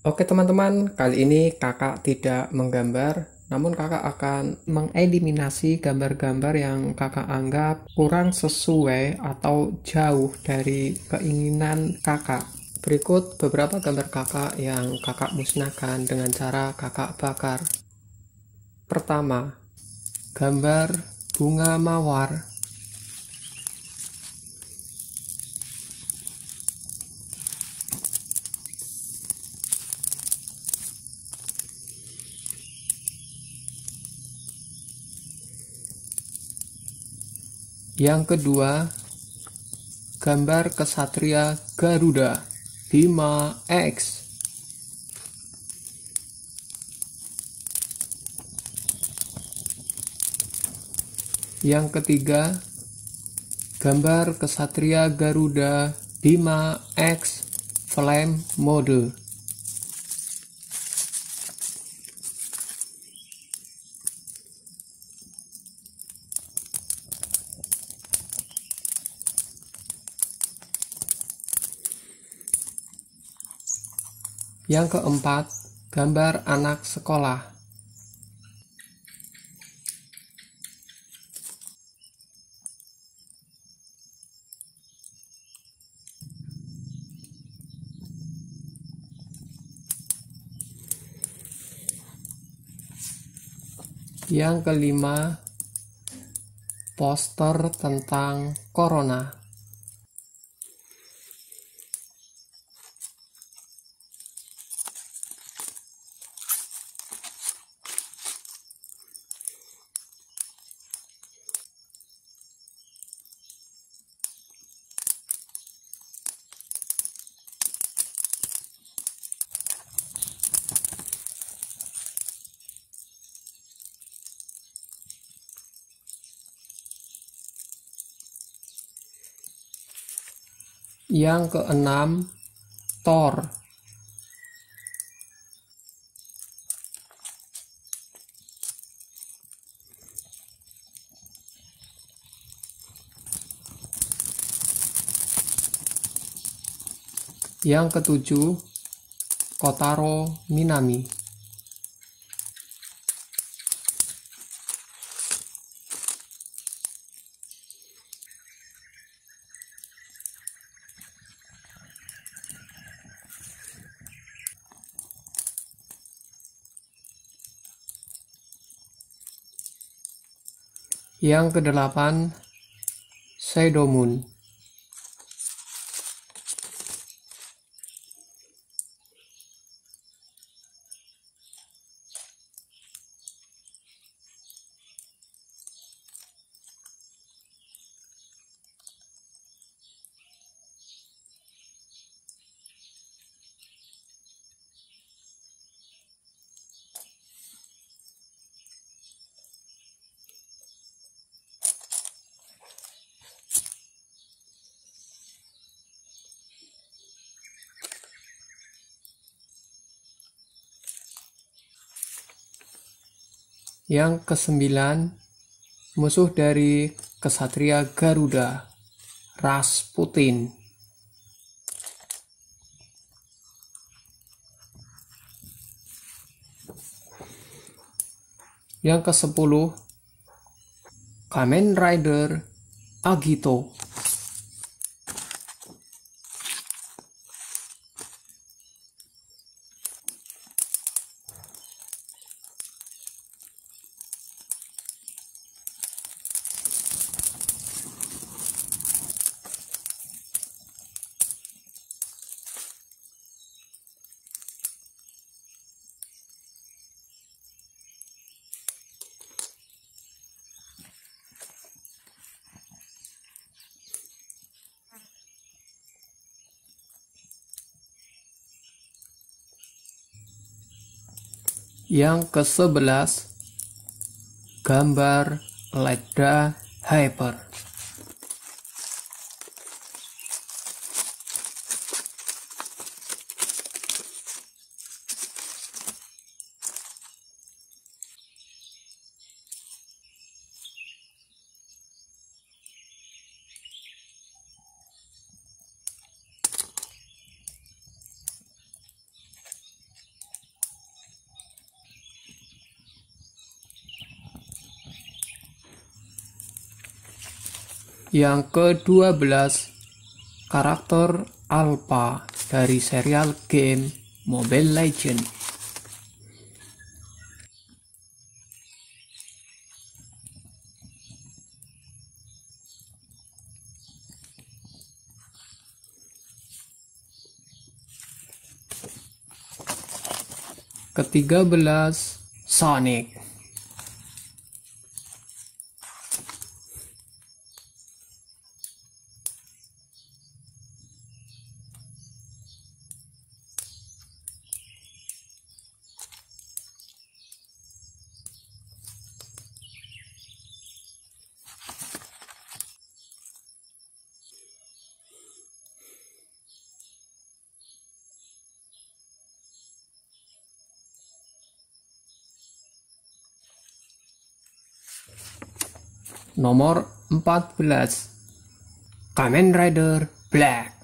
Oke teman-teman, kali ini kakak tidak menggambar, namun kakak akan mengeliminasi gambar-gambar yang kakak anggap kurang sesuai atau jauh dari keinginan kakak. Berikut beberapa gambar kakak yang kakak musnahkan dengan cara kakak bakar. Pertama, gambar bunga mawar Yang kedua, gambar kesatria Garuda Bima X. Yang ketiga, gambar kesatria Garuda Bima X Flame model Yang keempat, gambar anak sekolah. Yang kelima, poster tentang corona. Yang keenam, Thor, Yang ketujuh, Kotaro Minami. Yang kedelapan, Seidomun. Yang kesembilan, musuh dari kesatria Garuda, Rasputin. Yang kesepuluh, Kamen Rider Agito. Yang ke-11 gambar LEDA hyper. Yang ke-12, karakter Alpha dari serial game Mobile Legend. Ketiga belas, Sonic. nomor 14 Kamen Rider Black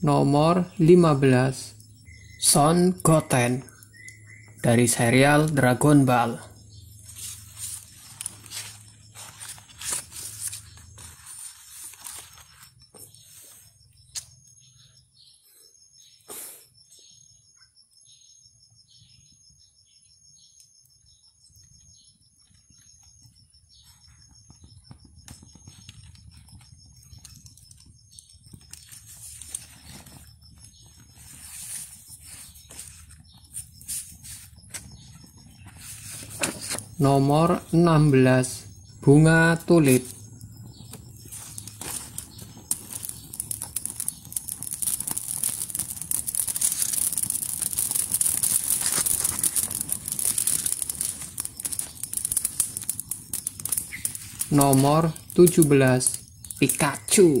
nomor 15 Son Goten dari serial Dragon Ball. Nomor 16 Bunga Tulip Nomor 17 Pikachu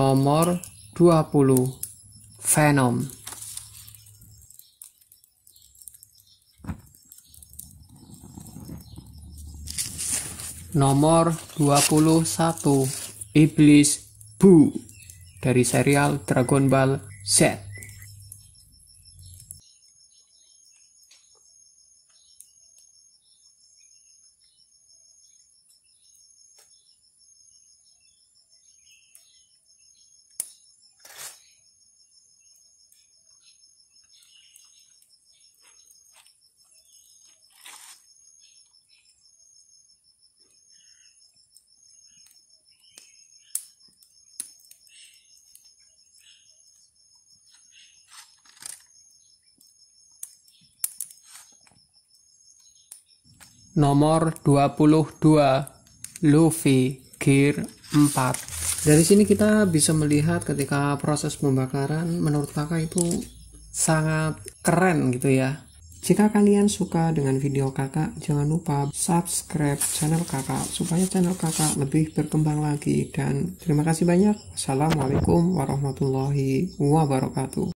nomor 20 Venom Nomor 21 Iblis Bu dari serial Dragon Ball Z nomor 22 Luffy Gear 4 dari sini kita bisa melihat ketika proses pembakaran menurut kakak itu sangat keren gitu ya jika kalian suka dengan video kakak, jangan lupa subscribe channel kakak supaya channel kakak lebih berkembang lagi. Dan terima kasih banyak. Assalamualaikum warahmatullahi wabarakatuh.